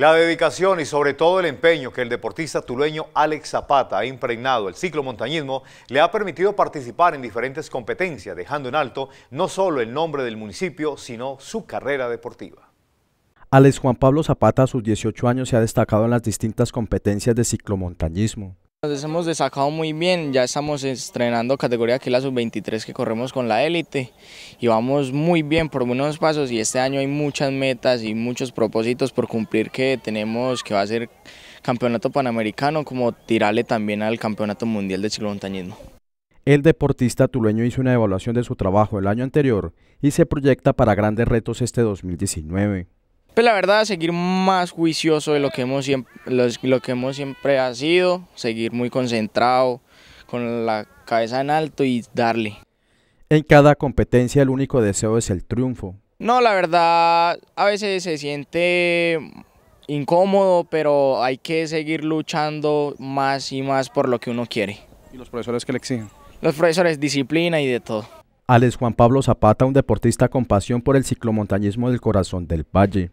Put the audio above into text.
La dedicación y sobre todo el empeño que el deportista tuleño Alex Zapata ha impregnado el ciclomontañismo le ha permitido participar en diferentes competencias, dejando en alto no solo el nombre del municipio, sino su carrera deportiva. Alex Juan Pablo Zapata a sus 18 años se ha destacado en las distintas competencias de ciclomontañismo. Nos hemos destacado muy bien, ya estamos estrenando categoría que es la sub-23 que corremos con la élite y vamos muy bien por buenos pasos y este año hay muchas metas y muchos propósitos por cumplir que tenemos que va a ser campeonato panamericano como tirarle también al campeonato mundial de ciclomontañismo. El deportista tuleño hizo una evaluación de su trabajo el año anterior y se proyecta para grandes retos este 2019. Pues la verdad, seguir más juicioso de lo que hemos siempre, lo que hemos siempre ha sido, seguir muy concentrado, con la cabeza en alto y darle. En cada competencia el único deseo es el triunfo. No, la verdad, a veces se siente incómodo, pero hay que seguir luchando más y más por lo que uno quiere. ¿Y los profesores qué le exigen? Los profesores, disciplina y de todo. Alex Juan Pablo Zapata, un deportista con pasión por el ciclomontañismo del corazón del valle.